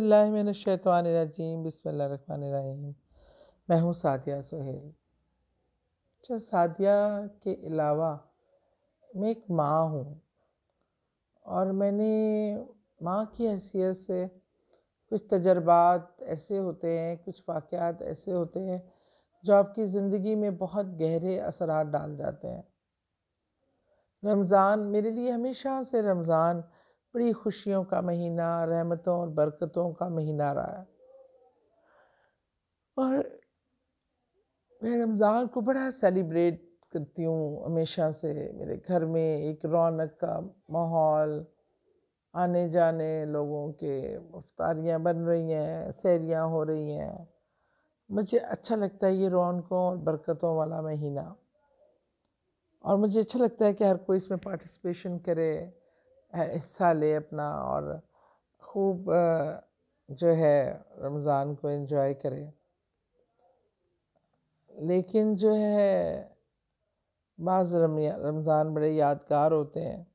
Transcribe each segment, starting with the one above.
शैतवानजीम बसमीम मैं हूँ सादिया सुहेल अच्छा सादिया के अलावा मैं एक माँ हूँ और मैंने माँ की हैसियत से कुछ तजर्बात ऐसे होते हैं कुछ वाक़ात ऐसे होते हैं जो आपकी ज़िंदगी में बहुत गहरे असरात डाल जाते हैं रमज़ान मेरे लिए हमेशा से रमज़ान बड़ी खुशियों का महीना रहमतों और बरकतों का महीना रहा है और मैं रमज़ान को बड़ा सेलिब्रेट करती हूँ हमेशा से मेरे घर में एक रौनक का माहौल आने जाने लोगों के अफ्तारियाँ बन रही हैं सैरियाँ हो रही हैं मुझे अच्छा लगता है ये रौनकों और बरकतों वाला महीना और मुझे अच्छा लगता है कि हर कोई इसमें पार्टिसिपेशन करे हिस्सा ले अपना और खूब जो है रमज़ान को एंजॉय करे लेकिन जो है बाज़ रमज़ान बड़े यादगार होते हैं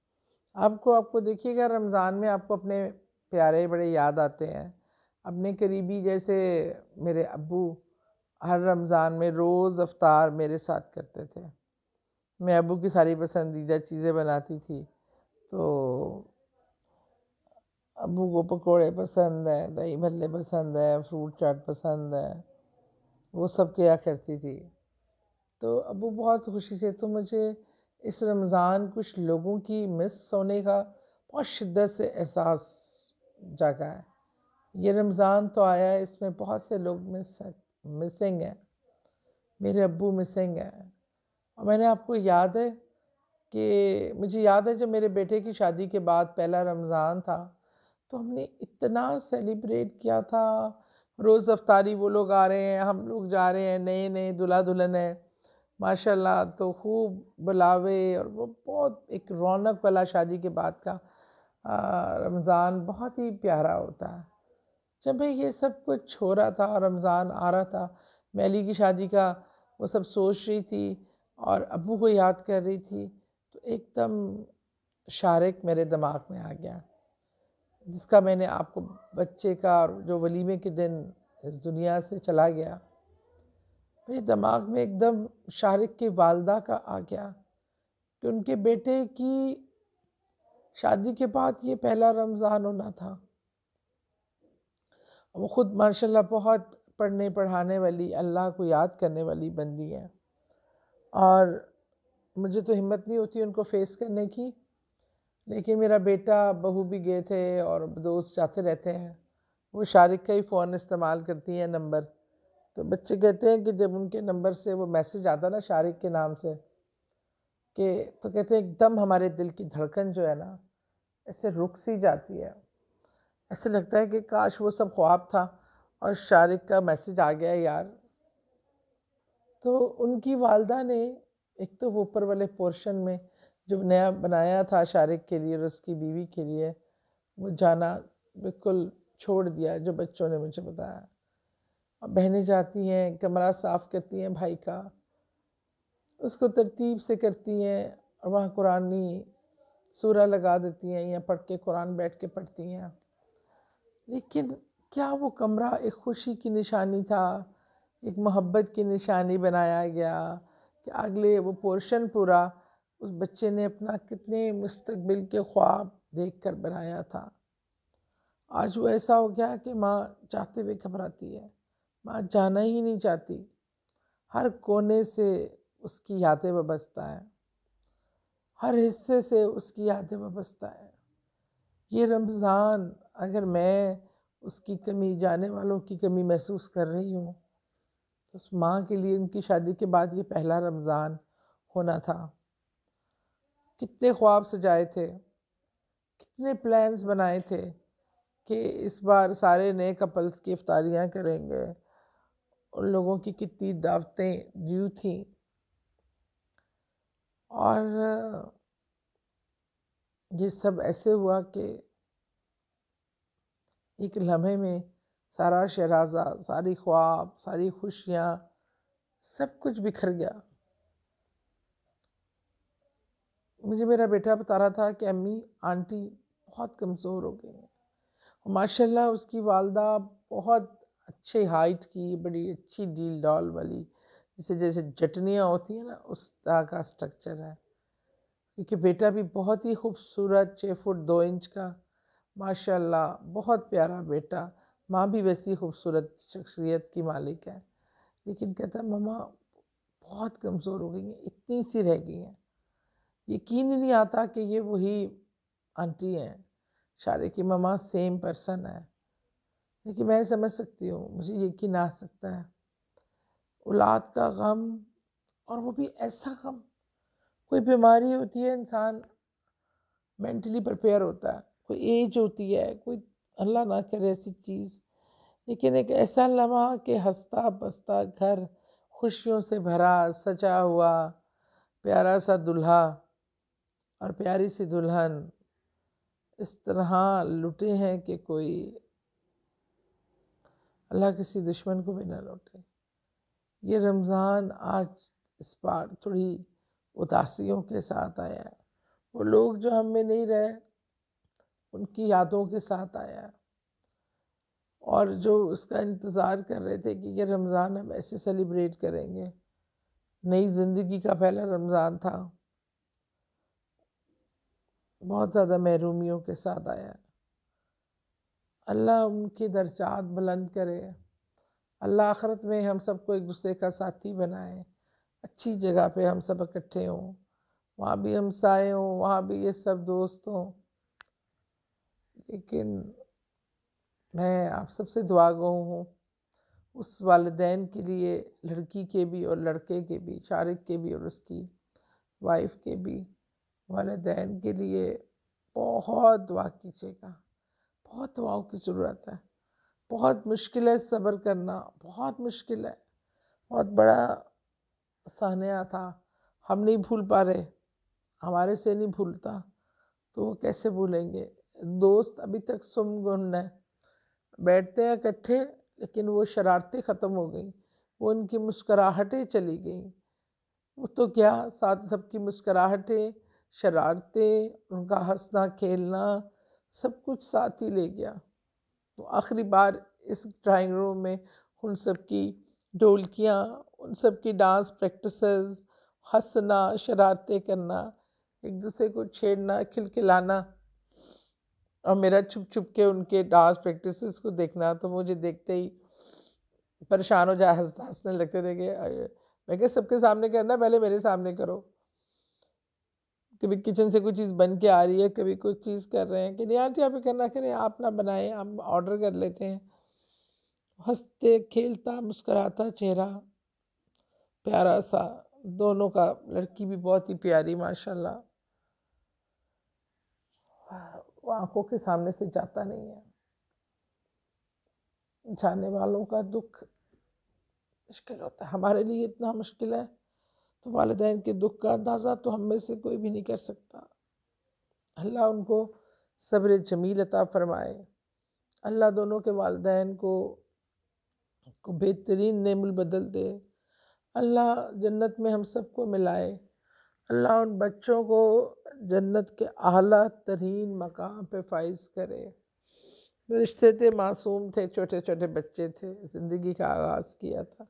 आपको आपको देखिएगा रमज़ान में आपको अपने प्यारे बड़े याद आते हैं अपने करीबी जैसे मेरे अबू हर रमज़ान में रोज़ अफ्तार मेरे साथ करते थे मैं अबू की सारी पसंदीदा चीज़ें बनाती थी तो अबू को पकोड़े पसंद है दही भल्ले पसंद है फ्रूट चाट पसंद है वो सब किया करती थी तो अबू बहुत खुशी से तो मुझे इस रमज़ान कुछ लोगों की मिस होने का बहुत शिद्दत से एहसास जागा है ये रमज़ान तो आया है इसमें बहुत से लोग मिस मिसिंग हैं मेरे अबू मिसिंग हैं और मैंने आपको याद है कि मुझे याद है जब मेरे बेटे की शादी के बाद पहला रमज़ान था तो हमने इतना सेलिब्रेट किया था रोज़ अफ्तारी वो लोग आ रहे हैं हम लोग जा रहे हैं नए नए दुल्हा दुल्हन हैं माशाल्लाह तो खूब बुलावे और वो बहुत एक रौनक वाला शादी के बाद का रमज़ान बहुत ही प्यारा होता है जब मैं ये सब कुछ हो रहा था रमज़ान आ रहा था मैली की शादी का वो सब सोच रही थी और अबू को याद कर रही थी एकदम शारक मेरे दिमाग में आ गया जिसका मैंने आपको बच्चे का और जो वलीमे के दिन इस दुनिया से चला गया मेरे दिमाग में एकदम शारक़ के वालदा का आ गया कि उनके बेटे की शादी के बाद ये पहला रमज़ान होना था वो ख़ुद माशाल्लाह बहुत पढ़ने पढ़ाने वाली अल्लाह को याद करने वाली बंदी है और मुझे तो हिम्मत नहीं होती उनको फेस करने की लेकिन मेरा बेटा बहू भी गए थे और दोस्त जाते रहते हैं वो शारिक का ही फ़ोन इस्तेमाल करती हैं नंबर तो बच्चे कहते हैं कि जब उनके नंबर से वो मैसेज आता ना शारिक के नाम से कि तो कहते हैं एकदम हमारे दिल की धड़कन जो है ना ऐसे रुक सी जाती है ऐसे लगता है कि काश वो सब ख्वाब था और शारिक का मैसेज आ गया यार तो उनकी वालदा ने एक तो वो ऊपर वाले पोर्शन में जो नया बनाया था शारिक के लिए और उसकी बीवी के लिए वो जाना बिल्कुल छोड़ दिया जो बच्चों ने मुझे बताया और बहनें जाती हैं कमरा साफ़ करती हैं भाई का उसको तरतीब से करती हैं और वहाँ कुरानी सूरा लगा देती हैं या पढ़ के कुरान बैठ के पढ़ती हैं लेकिन क्या वो कमरा एक खुशी की निशानी था एक मोहब्बत की निशानी बनाया गया कि अगले वो पोर्शन पूरा उस बच्चे ने अपना कितने मुस्तबिल के ख्वाब देख कर बनाया था आज वो ऐसा हो गया कि माँ चाहते हुए घबराती है माँ जाना ही नहीं चाहती हर कोने से उसकी यादें वाबस्ता है हर हिस्से से उसकी यादें वाबस्ता है ये रमज़ान अगर मैं उसकी कमी जाने वालों की कमी महसूस कर रही हूँ तो उस माँ के लिए उनकी शादी के बाद ये पहला रमज़ान होना था कितने ख्वाब सजाए थे कितने प्लान्स बनाए थे कि इस बार सारे नए कपल्स की इफ्तारियाँ करेंगे उन लोगों की कितनी दावतें ड्यू थी और ये सब ऐसे हुआ कि एक लम्हे में सारा शहराजा सारी ख्वाब सारी खुशियाँ सब कुछ बिखर गया मुझे मेरा बेटा बता रहा था कि अम्मी आंटी बहुत कमज़ोर हो गई हैं माशाल्लाह उसकी वालदा बहुत अच्छे हाइट की बड़ी अच्छी डील डॉल वाली जिसे जैसे जटनियाँ होती हैं ना उस तरह का स्ट्रक्चर है क्योंकि बेटा भी बहुत ही खूबसूरत छः फुट दो इंच का माशाल्लाह बहुत प्यारा बेटा माँ भी वैसी खूबसूरत शख्सियत की मालिक है लेकिन कहता ममा बहुत कमज़ोर हो गई हैं इतनी सी रह गई हैं यकीन ही नहीं आता कि ये वही आंटी हैं शारे की ममा सेम पर्सन है लेकिन मैं समझ सकती हूँ मुझे यकीन आ सकता है औलाद का गम और वो भी ऐसा गम कोई बीमारी होती है इंसान मेंटली प्रिपेयर होता है कोई एज होती है कोई अल्लाह ना करे ऐसी चीज़ लेकिन एक ऐसा लम्हा कि हंसता बसता घर खुशियों से भरा सजा हुआ प्यारा सा दुल्हा और प्यारी सी दुल्हन इस तरह लुटे हैं कि कोई अल्लाह किसी दुश्मन को भी ना लौटे ये रमज़ान आज इस बार थोड़ी उदासियों के साथ आया है वो लोग जो हम में नहीं रहे उनकी यादों के साथ आया और जो उसका इंतज़ार कर रहे थे कि ये रमज़ान हम ऐसे सेलिब्रेट करेंगे नई ज़िंदगी का पहला रमज़ान था बहुत ज़्यादा महरूमियों के साथ आया अल्लाह उनके दर्जात बुलंद करे अल्लाह आखरत में हम सबको एक दूसरे का साथी बनाए अच्छी जगह पे हम सब इकट्ठे हों वहाँ भी हम साए हों वहाँ भी ये सब दोस्त हों लेकिन मैं आप सबसे दुआ गो हूँ उस वालदेन के लिए लड़की के भी और लड़के के भी शारिक के भी और उसकी वाइफ के भी वालदेन के लिए बहुत दुआ कीजिएगा बहुत दुआओं की ज़रूरत है बहुत मुश्किल है सब्र करना बहुत मुश्किल है बहुत बड़ा सहनया था हम नहीं भूल पा रहे हमारे से नहीं भूलता तो वो कैसे भूलेंगे दोस्त अभी तक सुम गुंड है बैठते हैं इकट्ठे लेकिन वो शरारतें ख़त्म हो गई वो उनकी मुस्कराहटें चली गई वो तो क्या साथ सबकी मुस्कराहटें शरारतें उनका हंसना खेलना सब कुछ साथ ही ले गया तो आखिरी बार इस ड्राइंग रूम में उन सबकी ढोलकियाँ उन सबकी डांस प्रैक्टिस हंसना शरारतें करना एक दूसरे को छेड़ना खिलखिलाना और मेरा छुप छुप के उनके डांस प्रैक्टिस को देखना तो मुझे देखते ही परेशान हो जाए हंस हंसने लगते थे कि मैं क्या सबके सामने करना पहले मेरे सामने करो कभी किचन से कोई चीज़ बन के आ रही है कभी कुछ चीज़ कर रहे हैं कि नहीं आंटी आप करना करें आप ना बनाएं हम ऑर्डर कर लेते हैं हंसते खेलता मुस्कराता चेहरा प्यारा सा दोनों का लड़की भी बहुत ही प्यारी माशाल्लाह वो आंखों के सामने से जाता नहीं है जाने वालों का दुख मुश्किल होता है हमारे लिए इतना मुश्किल है तो वालदेन के दुख का अंदाज़ा तो हम में से कोई भी नहीं कर सकता अल्लाह उनको सब्र जमील अता फ़रमाए अल्लाह दोनों के वालदेन को को बेहतरीन नेमुल बदल दे अल्लाह जन्नत में हम सबको मिलाए अल्लाह उन बच्चों को जन्नत के आला तरीन मकाम पे फाइज करे रिश्ते थे मासूम थे छोटे छोटे बच्चे थे ज़िंदगी का आगाज़ किया था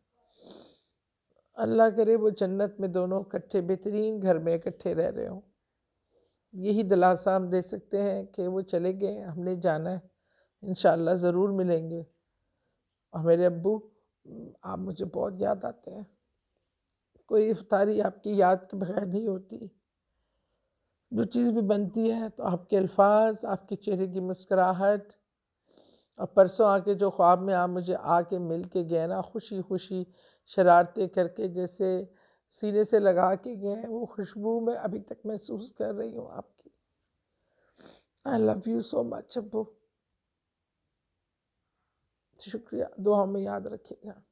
अल्लाह करे वो जन्नत में दोनों इकट्ठे बेहतरीन घर में इकट्ठे रह रहे हों यही दिलासा हम दे सकते हैं कि वो चले गए हमने जाना है इन ज़रूर मिलेंगे और मेरे अबू आप मुझे बहुत याद आते हैं कोई इफ्तारी आपकी याद के बगैर नहीं होती जो चीज़ भी बनती है तो आपके अल्फाज आपके चेहरे की मुस्कराहट और परसों आके जो ख्वाब में आप मुझे आके मिल के गए ना खुशी खुशी शरारतें करके जैसे सीने से लगा के गए वो खुशबू मैं अभी तक महसूस कर रही हूँ आपकी I love you so much Abu शुक्रिया दुआ में याद रखिएगा